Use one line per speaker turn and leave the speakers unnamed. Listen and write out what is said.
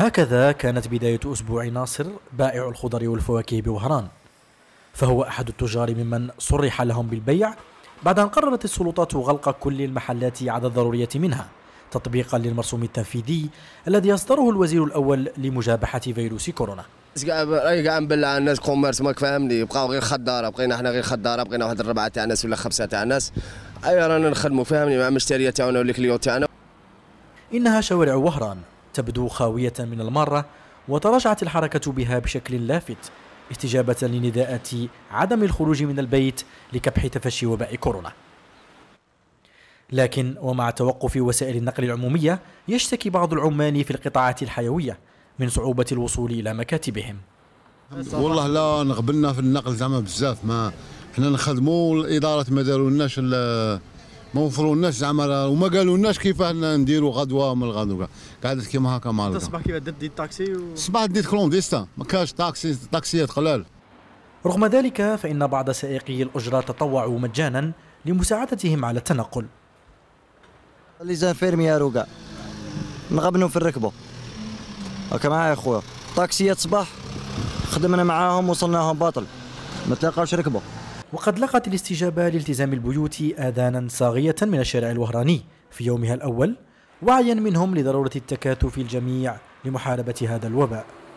هكذا كانت بداية أسبوع ناصر بائع الخضر والفواكه بوهران فهو أحد التجار ممن صرح لهم بالبيع بعد أن قررت السلطات غلق كل المحلات عدا الضرورية منها تطبيقا للمرسوم التنفيذي الذي يصدره الوزير الأول لمجابحة فيروس كورونا
كاع نبلع على الناس كوميرس ماك فاهمني بقاو غير خداره بقينا حنا غير خداره بقينا واحد الربعه تاع الناس ولا خمسه تاع الناس اي رانا نخدموا فاهمني مع المشتريات تاعنا ولا والكليون تاعنا
انها شوارع وهران تبدو خاوية من المارة وتراجعت الحركة بها بشكل لافت استجابة لنداءات عدم الخروج من البيت لكبح تفشي وباء كورونا لكن ومع توقف وسائل النقل العمومية يشتكي بعض العمال في القطاعات الحيوية من صعوبة الوصول إلى مكاتبهم
والله لا نقبلنا في النقل زعما بزاف ما حنا نخدموا الإدارة ما دارولناش ما وفرولناش زعما وما قالوا كيفاه نديروا غدوه من الغدوه قعدت كيما هكا مع الصباح
كيف درت دي الطاكسي
و... ديت كلونديستا ما كاش تاكسي تاكسيات قلال رغم ذلك فإن بعض سائقي الأجرة
تطوعوا مجانا لمساعدتهم على التنقل
لي يا وكاع نغبنوا في الركبه هكا معايا خويا تاكسيات صباح
خدمنا معاهم وصلناهم باطل ما تلاقاوش ركبه وقد لقت الاستجابة لالتزام البيوت آذانا صاغية من الشارع الوهراني في يومها الأول وعيا منهم لضرورة التكاتف الجميع لمحاربة هذا الوباء